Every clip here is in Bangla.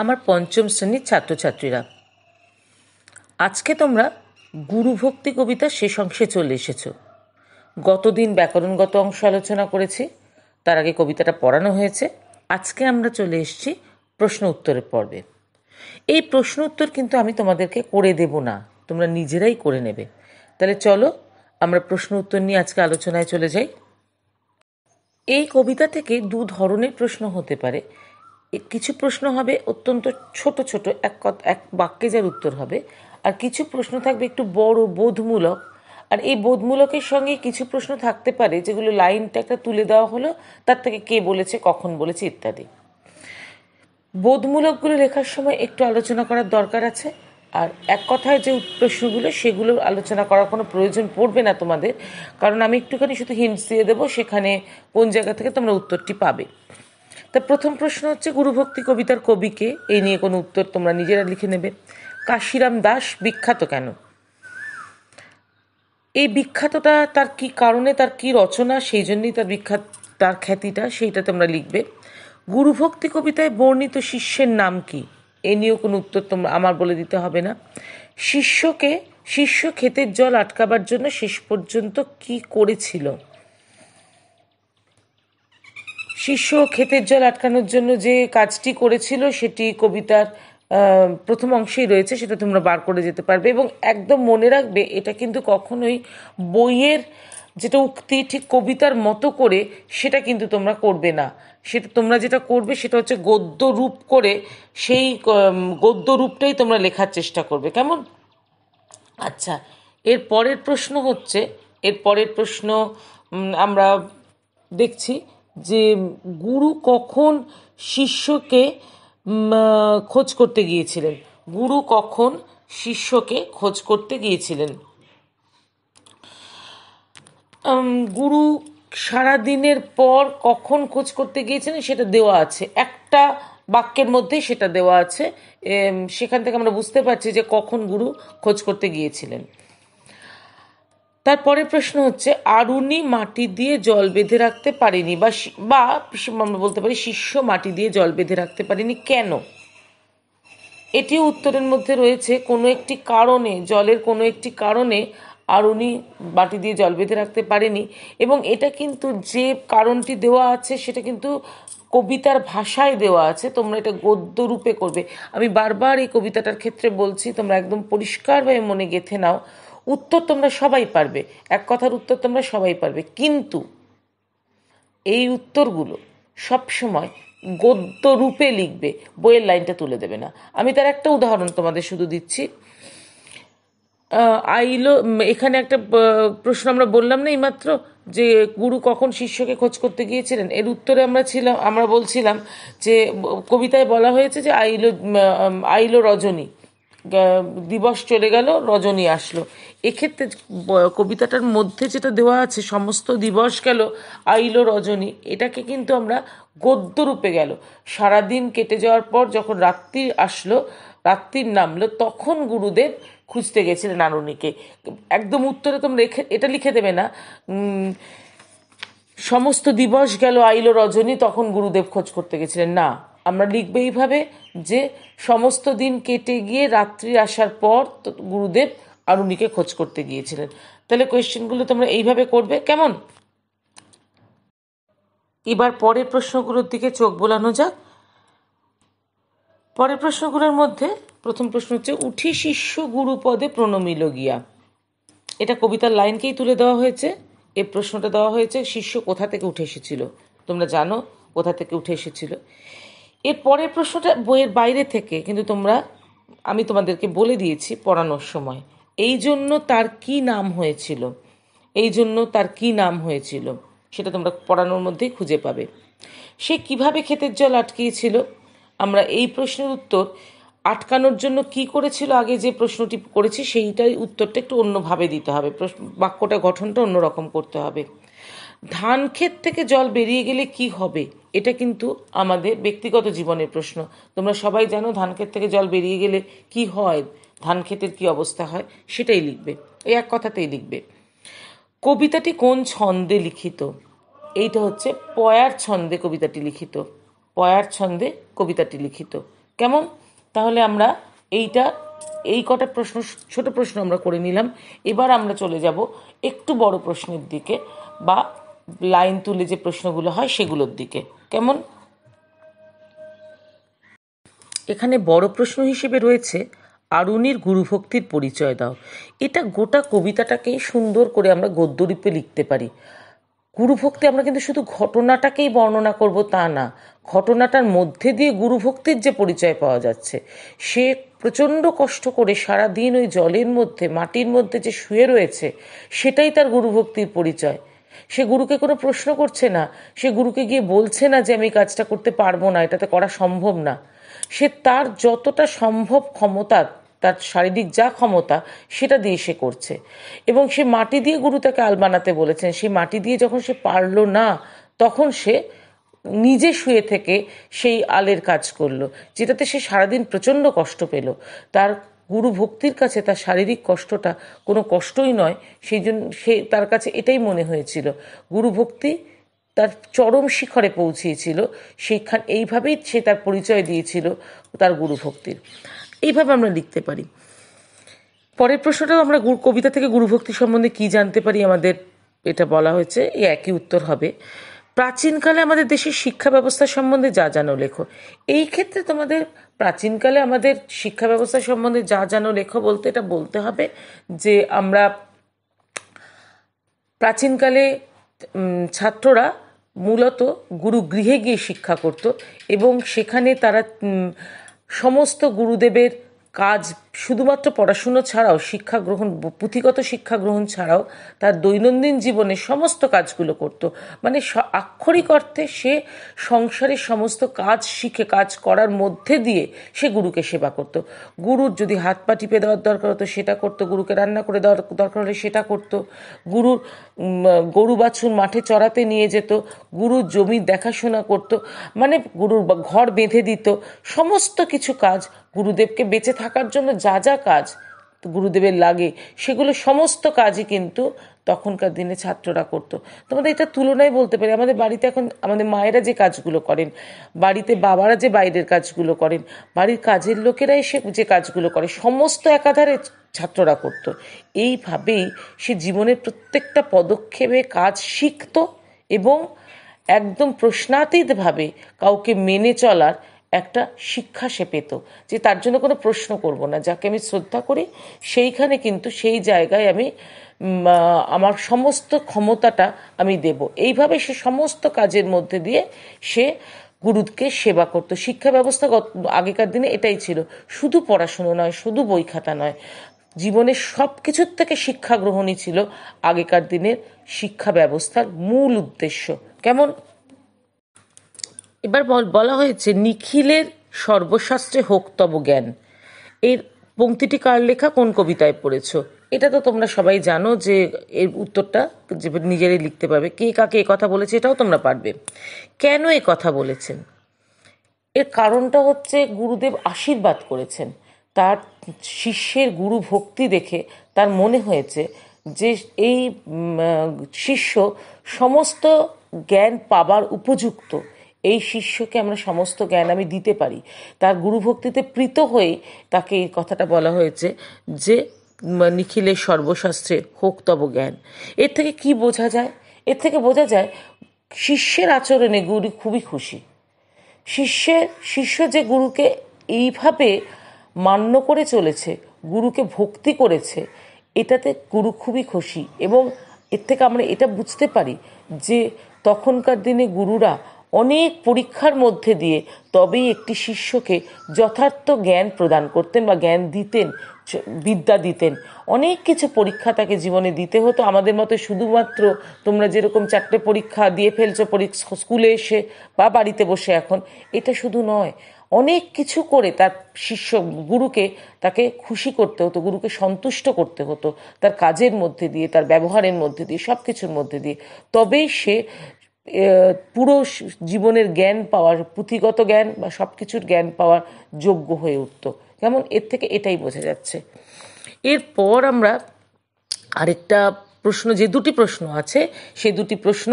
আমার পঞ্চম শ্রেণীর ছাত্রছাত্রীরা আজকে তোমরা গুরুভক্তি কবিতা শেষ অংশে চলে এসেছ গতদিন ব্যাকরণগত অংশ আলোচনা করেছি তার আগে কবিতাটা পড়ানো হয়েছে আজকে আমরা চলে এসেছি প্রশ্ন উত্তরের পর্বে এই প্রশ্ন উত্তর কিন্তু আমি তোমাদেরকে করে দেব না তোমরা নিজেরাই করে নেবে তাহলে চলো আমরা প্রশ্ন উত্তর নিয়ে আজকে আলোচনায় চলে যাই এই কবিতা থেকে দু ধরনের প্রশ্ন হতে পারে কিছু প্রশ্ন হবে অত্যন্ত ছোট ছোট এক এক বাক্যে যার উত্তর হবে আর কিছু প্রশ্ন থাকবে একটু বড় বোধমূলক আর এই বোধমূলকের সঙ্গে কিছু প্রশ্ন থাকতে পারে যেগুলো লাইনটা একটা তুলে দেওয়া হলো তার থেকে কে বলেছে কখন বলেছে ইত্যাদি বোধমূলকগুলো লেখার সময় একটু আলোচনা করার দরকার আছে আর এক কথায় যে প্রশ্নগুলো সেগুলো আলোচনা করার কোনো প্রয়োজন পড়বে না তোমাদের কারণ আমি একটুখানি শুধু হিন্টস দিয়ে দেবো সেখানে কোন জায়গা থেকে তোমরা উত্তরটি পাবে তা প্রথম প্রশ্ন হচ্ছে গুরুভক্তি কবিতার কবিকে এই নিয়ে কোনো উত্তর তোমরা নিজেরা লিখে নেবে কাশিরাম দাস বিখ্যাত কেন এই বিখ্যাতটা তার কি কারণে তার কি রচনা সেই জন্যই তার বিখ্যাত তার খ্যাতিটা সেইটা তোমরা লিখবে গুরুভক্তি কবিতায় বর্ণিত শিষ্যের নাম কি এ নিয়েও কোনো উত্তর তোমরা আমার বলে দিতে হবে না শিষ্যকে শিষ্য ক্ষেতের জল আটকাবার জন্য শেষ পর্যন্ত কি করেছিল শিষ্য ক্ষেতের জল আটকানোর জন্য যে কাজটি করেছিল সেটি কবিতার প্রথম অংশেই রয়েছে সেটা তোমরা বার করে যেতে পারবে এবং একদম মনে রাখবে এটা কিন্তু কখনোই বইয়ের যেটা উক্তি ঠিক কবিতার মতো করে সেটা কিন্তু তোমরা করবে না সেটা তোমরা যেটা করবে সেটা হচ্ছে গদ্য রূপ করে সেই গদ্য রূপটাই তোমরা লেখার চেষ্টা করবে কেমন আচ্ছা এর পরের প্রশ্ন হচ্ছে এর পরের প্রশ্ন আমরা দেখছি যে গুরু কখন শিষ্যকে খোঁজ করতে গিয়েছিলেন গুরু কখন শিষ্যকে খোঁজ করতে গিয়েছিলেন গুরু সারাদিনের পর কখন খোঁজ করতে গিয়েছিলেন সেটা দেওয়া আছে একটা বাক্যের মধ্যে সেটা দেওয়া আছে সেখান থেকে আমরা বুঝতে পারছি যে কখন গুরু খোঁজ করতে গিয়েছিলেন তারপরে প্রশ্ন হচ্ছে আরুনি মাটি দিয়ে জল বেঁধে রাখতে পারেনি বা বা আমরা বলতে পারি শিষ্য মাটি দিয়ে জল বেঁধে রাখতে পারেনি কেন এটি উত্তরের মধ্যে রয়েছে কোনো একটি কারণে জলের কোনো একটি কারণে আরুনি মাটি দিয়ে জল বেঁধে রাখতে পারেনি এবং এটা কিন্তু যে কারণটি দেওয়া আছে সেটা কিন্তু কবিতার ভাষায় দেওয়া আছে তোমরা এটা গদ্য রূপে করবে আমি বারবার এই কবিতাটার ক্ষেত্রে বলছি তোমরা একদম পরিষ্কারভাবে মনে গেঁথে নাও উত্তর তোমরা সবাই পারবে এক কথার উত্তর তোমরা সবাই পারবে কিন্তু এই উত্তরগুলো সবসময় গদ্য রূপে লিখবে বইয়ের লাইনটা তুলে দেবে না আমি তার একটা উদাহরণ তোমাদের শুধু দিচ্ছি আইলো এখানে একটা প্রশ্ন আমরা বললাম না এইমাত্র যে গুরু কখন শিষ্যকে খোঁজ করতে গিয়েছিলেন এর উত্তরে আমরা ছিলাম আমরা বলছিলাম যে কবিতায় বলা হয়েছে যে আইলো আইলো রজনী দিবস চলে গেল রজনী আসলো এক্ষেত্রে কবিতাটার মধ্যে যেটা দেওয়া আছে সমস্ত দিবস গেল আইলো রজনী এটাকে কিন্তু আমরা গদ্য রূপে গেল সারাদিন কেটে যাওয়ার পর যখন রাত্রি আসলো রাত্রির নামলো তখন গুরুদেব খুঁজতে গেছিলেন নারুনিকে একদম উত্তরে তোমরা রেখে এটা লিখে দেবে না সমস্ত দিবস গেল আইলো রজনী তখন গুরুদেব খোঁজ করতে গেছিলেন না আমরা লিখব এইভাবে যে সমস্ত দিন কেটে গিয়ে রাত্রি আসার পর গুরুদেব আরুণীকে খোঁজ করতে গিয়েছিলেন তাহলে কোয়েশ্চেনগুলো তোমরা এইভাবে করবে কেমন এবার পরের প্রশ্নগুলোর দিকে চোখ বোলানো যাক পরের প্রশ্নগুলোর মধ্যে প্রথম প্রশ্ন হচ্ছে উঠি শিষ্য গুরুপদে প্রণমিল গিয়া এটা কবিতার লাইনকেই তুলে দেওয়া হয়েছে এ প্রশ্নটা দেওয়া হয়েছে শিষ্য কোথা থেকে উঠে এসেছিল তোমরা জানো কোথা থেকে উঠে এসেছিল এর পরের প্রশ্নটা বইয়ের বাইরে থেকে কিন্তু তোমরা আমি তোমাদেরকে বলে দিয়েছি পড়ানোর সময় এই জন্য তার কি নাম হয়েছিল এই জন্য তার কি নাম হয়েছিল সেটা তোমরা পড়ানোর মধ্যেই খুঁজে পাবে সে কিভাবে ক্ষেতের জল আটকিয়েছিল আমরা এই প্রশ্নের উত্তর আটকানোর জন্য কি করেছিল আগে যে প্রশ্নটি করেছি সেইটাই উত্তরটা একটু অন্যভাবে দিতে হবে প্রশ্ন বাক্যটা গঠনটা অন্যরকম করতে হবে ধান ক্ষেত থেকে জল বেরিয়ে গেলে কি হবে এটা কিন্তু আমাদের ব্যক্তিগত জীবনের প্রশ্ন তোমরা সবাই জানো ধান ক্ষেত থেকে জল বেরিয়ে গেলে কি হয় ধান ক্ষেতের কি অবস্থা হয় সেটাই লিখবে এই এক কথাতেই লিখবে কবিতাটি কোন ছন্দে লিখিত এইটা হচ্ছে পয়ার ছন্দে কবিতাটি লিখিত পয়ার ছন্দে কবিতাটি লিখিত কেমন তাহলে আমরা এইটা এই কটা প্রশ্ন ছোট প্রশ্ন আমরা করে নিলাম এবার আমরা চলে যাব একটু বড় প্রশ্নের দিকে বা লাইন তুলে যে প্রশ্নগুলো হয় সেগুলোর দিকে কেমন এখানে বড় প্রশ্ন হিসেবে রয়েছে আরুণির গুরুভক্তির পরিচয় দাও এটা গোটা কবিতাটাকেই সুন্দর করে আমরা গদ্যরূপে লিখতে পারি গুরুভক্তি আমরা কিন্তু শুধু ঘটনাটাকেই বর্ণনা করব তা না ঘটনাটার মধ্যে দিয়ে গুরুভক্তির যে পরিচয় পাওয়া যাচ্ছে সে প্রচণ্ড কষ্ট করে সারা দিন ওই জলের মধ্যে মাটির মধ্যে যে শুয়ে রয়েছে সেটাই তার গুরুভক্তির পরিচয় সে গুরুকে কোনো প্রশ্ন করছে না সে গুরুকে গিয়ে বলছে না যে আমি কাজটা করতে পারবো না এটাতে করা সম্ভব না সে তার যতটা সম্ভব ক্ষমতা তার শারীরিক যা ক্ষমতা সেটা দিয়ে সে করছে এবং সে মাটি দিয়ে গুরু তাকে আল বানাতে বলেছেন সেই মাটি দিয়ে যখন সে পারল না তখন সে নিজে শুয়ে থেকে সেই আলের কাজ করলো যেটাতে সে সারাদিন প্রচণ্ড কষ্ট পেল তার গুরু ভক্তির কাছে তার শারীরিক কষ্টটা কোনো কষ্টই নয় সেই জন্য সে তার কাছে এটাই মনে হয়েছিল গুরু ভক্তি তার চরম শিখরে পৌঁছিয়েছিল সেইখান এইভাবেই সে তার পরিচয় দিয়েছিল তার গুরু ভক্তির এইভাবে আমরা লিখতে পারি পরের প্রশ্নটাও আমরা কবিতা থেকে গুরুভক্তি সম্বন্ধে কি জানতে পারি আমাদের এটা বলা হয়েছে এই একই উত্তর হবে প্রাচীনকালে আমাদের দেশের শিক্ষা ব্যবস্থা সম্বন্ধে যা জানো লেখো এই ক্ষেত্রে তোমাদের প্রাচীনকালে আমাদের শিক্ষা ব্যবস্থা সম্বন্ধে যা জানো লেখো বলতে এটা বলতে হবে যে আমরা প্রাচীনকালে ছাত্ররা মূলত গুরু গৃহে গিয়ে শিক্ষা করত এবং সেখানে তারা সমস্ত গুরুদেবের কাজ শুধুমাত্র পড়াশুনো ছাড়াও শিক্ষা গ্রহণ পুঁথিগত শিক্ষা গ্রহণ ছাড়াও তার দৈনন্দিন জীবনে সমস্ত কাজগুলো করত মানে আক্ষরিক অর্থে সে সংসারের সমস্ত কাজ শিখে কাজ করার মধ্যে দিয়ে সে গুরুকে সেবা করত গুরুর যদি হাত পা টিপে দেওয়ার দরকার হতো সেটা করতো গুরুকে রান্না করে দেওয়ার দরকার হলে সেটা করতো গুরুর গরু বাছুর মাঠে চড়াতে নিয়ে যেত গুরুর জমি দেখাশোনা করত মানে গুরুর ঘর বেঁধে দিত সমস্ত কিছু কাজ গুরুদেবকে বেঁচে থাকার জন্য যা যা কাজ গুরুদেবের লাগে সেগুলো সমস্ত কাজই কিন্তু তখনকার দিনে ছাত্ররা করতো তোমাদের এটা তুলনায় বলতে পারি আমাদের বাড়িতে এখন আমাদের মায়েরা যে কাজগুলো করেন বাড়িতে বাবারা যে বাইরের কাজগুলো করেন বাড়ির কাজের লোকেরা এসে যে কাজগুলো করে সমস্ত একাধারে ছাত্ররা করত এইভাবেই সে জীবনের প্রত্যেকটা পদক্ষেপে কাজ শিখত এবং একদম প্রশ্নাতীতভাবে কাউকে মেনে চলার একটা শিক্ষা সে পেত যে তার জন্য কোনো প্রশ্ন করব না যাকে আমি শ্রদ্ধা করি সেইখানে কিন্তু সেই জায়গায় আমি আমার সমস্ত ক্ষমতাটা আমি দেব এইভাবে সে সমস্ত কাজের মধ্যে দিয়ে সে গুরুকে সেবা করতো শিক্ষা ব্যবস্থা আগেকার দিনে এটাই ছিল শুধু পড়াশুনো নয় শুধু বই খাতা নয় জীবনের সব কিছুর থেকে শিক্ষা গ্রহণই ছিল আগেকার দিনের শিক্ষা ব্যবস্থার মূল উদ্দেশ্য কেমন এবার বলা হয়েছে নিখিলের সর্বশাস্ত্রে হোক তব জ্ঞান এর পঙ্ক্তিটি কার লেখা কোন কবিতায় পড়েছ এটা তো তোমরা সবাই জানো যে এর উত্তরটা যে নিজেরাই লিখতে পারবে কে কাকে এ কথা বলেছে এটাও তোমরা পারবে কেন এ কথা বলেছেন এর কারণটা হচ্ছে গুরুদেব আশীর্বাদ করেছেন তার শিষ্যের গুরু ভক্তি দেখে তার মনে হয়েছে যে এই শিষ্য সমস্ত জ্ঞান পাবার উপযুক্ত এই শিষ্যকে আমরা সমস্ত জ্ঞান আমি দিতে পারি তার গুরুভক্তিতে প্রীত হয়ে তাকে এই কথাটা বলা হয়েছে যে নিখিলের সর্বশাস্ত্রে হোক তব জ্ঞান এর থেকে কি বোঝা যায় এর থেকে বোঝা যায় শিষ্যের আচরণে গুরু খুবই খুশি শিষ্যের শিষ্য যে গুরুকে এইভাবে মান্য করে চলেছে গুরুকে ভক্তি করেছে এটাতে গুরু খুবই খুশি এবং এর থেকে আমরা এটা বুঝতে পারি যে তখনকার দিনে গুরুরা অনেক পরীক্ষার মধ্যে দিয়ে তবেই একটি শিষ্যকে যথার্থ জ্ঞান প্রদান করতেন বা জ্ঞান দিতেন বিদ্যা দিতেন অনেক কিছু পরীক্ষা তাকে জীবনে দিতে হতো আমাদের মতো শুধুমাত্র তোমরা যেরকম চারটে পরীক্ষা দিয়ে ফেলছো পরীক্ষা স্কুলে এসে বা বাড়িতে বসে এখন এটা শুধু নয় অনেক কিছু করে তার শিষ্য গুরুকে তাকে খুশি করতে হতো গুরুকে সন্তুষ্ট করতে হতো তার কাজের মধ্যে দিয়ে তার ব্যবহারের মধ্যে দিয়ে সব কিছুর মধ্যে দিয়ে তবেই সে পুরো জীবনের জ্ঞান পাওয়ার পুঁথিগত জ্ঞান বা সব কিছুর জ্ঞান পাওয়ার যোগ্য হয়ে উঠত যেমন এর থেকে এটাই বোঝা যাচ্ছে এরপর আমরা আরেকটা প্রশ্ন যে দুটি প্রশ্ন আছে সেই দুটি প্রশ্ন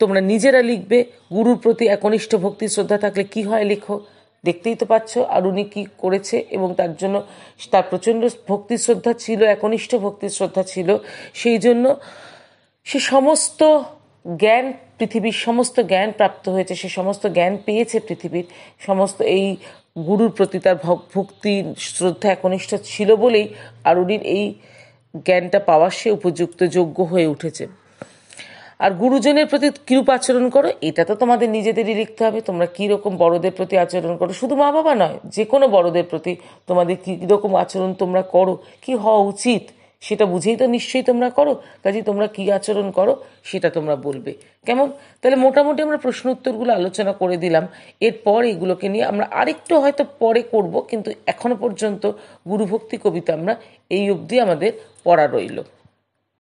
তোমরা নিজেরা লিখবে গুরুর প্রতি একনিষ্ঠ ভক্তি শ্রদ্ধা থাকলে কি হয় লেখো দেখতেই তো পাচ্ছ আর উনি কী করেছে এবং তার জন্য তার প্রচণ্ড ভক্তি শ্রদ্ধা ছিল একনিষ্ঠ ভক্তি শ্রদ্ধা ছিল সেই জন্য সে সমস্ত জ্ঞান পৃথিবীর সমস্ত জ্ঞান প্রাপ্ত হয়েছে সে সমস্ত জ্ঞান পেয়েছে পৃথিবীর সমস্ত এই গুরুর প্রতি তার ভক্তি শ্রদ্ধা একনিষ্ঠ ছিল বলেই আরুণীর এই জ্ঞানটা পাওয়ার সে উপযুক্ত যোগ্য হয়ে উঠেছে আর গুরুজনের প্রতি কিরূপ আচরণ করো এটা তো তোমাদের নিজেদেরই লিখতে হবে তোমরা কীরকম বড়দের প্রতি আচরণ করো শুধু মা বাবা নয় যে কোনো বড়দের প্রতি তোমাদের কীরকম আচরণ তোমরা করো কি হওয়া উচিত সেটা বুঝেই তো নিশ্চয়ই তোমরা করো কাজে তোমরা কি আচরণ করো সেটা তোমরা বলবে কেমন তাহলে মোটামুটি আমরা প্রশ্ন উত্তরগুলো আলোচনা করে দিলাম এরপর এগুলোকে নিয়ে আমরা আরেকটু হয়তো পরে করব কিন্তু এখনো পর্যন্ত গুরুভক্তি কবিতা আমরা এই অবধি আমাদের পড়া রইল